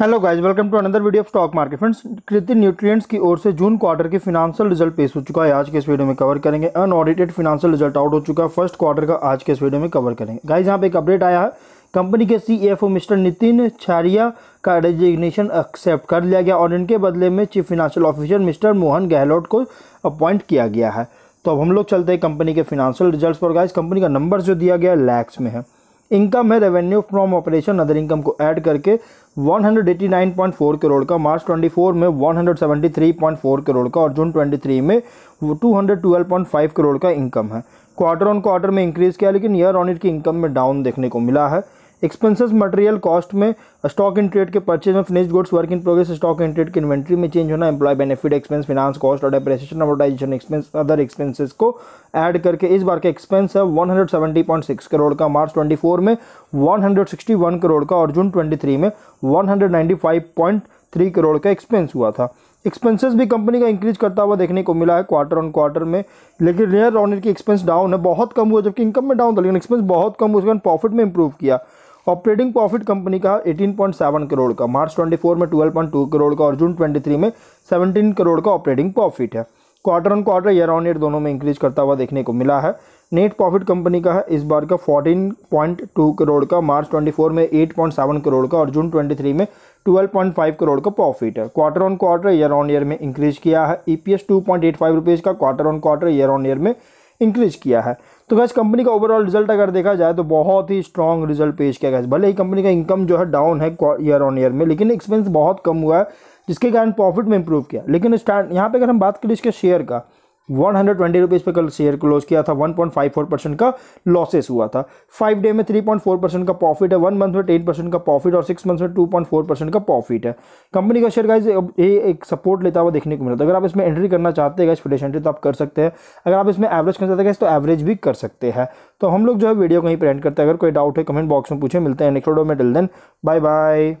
hello guys welcome to another video of stock market friends Kriti Nutrients की ओर से June quarter की financial result पेश हो चुका है आज के इस वीडियो में कवर करेंगे अनऑडिटेड फिनांशियल रिजल्ट आउट हो चुका है फर्स्ट क्वार्टर का आज के इस वीडियो में कवर करेंगे गाइस यहां पे एक अपडेट आया है कंपनी के सी e मिस्टर नितिन छारिया का रेजिग्नेशन एक्सेप्ट कर लिया गया और इनके बदले में chief financial officer mister Mohan Gehlot को अपॉइंट किया गया है तो अब हम लोग चलते हैं कंपनी के फिनांशियल रिजल्ट पर गाइज कंपनी का नंबर जो दिया गया है लैक्स में है इनकम है revenue from operation other income को ऐड करके 189.4 करोड़ का मार्च 24 में 173.4 करोड़ का और जून 23 में 212.5 करोड़ का इनकम है क्वार्टर ऑन क्वार्टर में इंक्रीज़ किया लेकिन ईयर ऑन ईयर की इनकम में डाउन देखने को मिला है एक्सपेंसेस मटेरियल कॉस्ट में स्टॉक इन ट्रेड के परचेज में finish goods work in progress stock in trade के इन्वेंट्री में चेंज होना employ benefit expense finance cost और depreciation amortization expense other expenses को ऐड करके इस बार का एक्सपेंस है वन करोड़ का मार्च ट्वेंटी में वन करोड़ का और जून ट्वेंटी में थ्री करोड़ का एक्सपेंस हुआ था एक्सपेंसेस भी कंपनी का इंक्रीज करता हुआ देखने को मिला है क्वार्टर ऑन क्वार्टर में लेकिन रेयर ऑनर की एक्सपेंस डाउन है बहुत कम हुआ जबकि इनकम में डाउन था लेकिन एक्सपेंस बहुत कम हुआ उसके बाद प्रॉफिट में इंप्रूव किया ऑपरेटिंग प्रॉफिट कंपनी का 18.7 करोड़ का मार्च 24 में 12.2 करोड़ का और जून 23 में 17 करोड़ का ऑपरेटिंग प्रॉफिट है quarter on quarter year on year दोनों में इंक्रीज करता हुआ देखने को मिला है नेट प्रॉफिट कंपनी का है इस बार का 14.2 करोड़ का मार्च 24 में 8.7 करोड़ का और जून 23 में 12.5 करोड़ का प्रॉफिट है quarter on quarter year on year में इंक्रीज किया है ई पी एस का quarter on quarter year on year में इंक्रीज किया है तो गैस कंपनी का ओवरऑल रिजल्ट अगर देखा जाए तो बहुत ही स्ट्रॉन्ग रिजल्ट पेश किया गया भले ही कंपनी का इनकम जो है डाउन है ईयर ऑन ईयर में लेकिन एक्सपेंस बहुत कम हुआ है जिसके कारण प्रॉफिट में इंप्रूव किया लेकिन स्टैंड यहाँ पे अगर हम बात करें इसके शेयर का वन हंड्रेड ट्वेंटी रुपीज़ पे कल शेयर क्लोज किया था one point five four percent का लॉसेस हुआ था फाइव डे में थ्री पॉइंट फोर परसेंट का प्रॉफिट है वन मंथ में टेन परसेंट का प्रॉफिट और सिक्स मंथ में टू पॉइंट फोर परसेंट का प्रॉफिट है कंपनी का शेयर गाइज ये एक सपोर्ट लेता हुआ देखने को मिला है अगर आप इसमें एंट्री करना चाहते हैं फ्रेश एंट्री तो आप कर सकते हैं अगर आप इसमें एवरेज करना चाहते हैं तो एवरेज भी कर सकते हैं तो हम लोग जो है वीडियो कहीं प्रेंट करते हैं अगर कोई डाउट है कमेंट बॉक्स में पूछे मिलते हैं नेक्स्ट वीडियो में टिल देन बाय बाय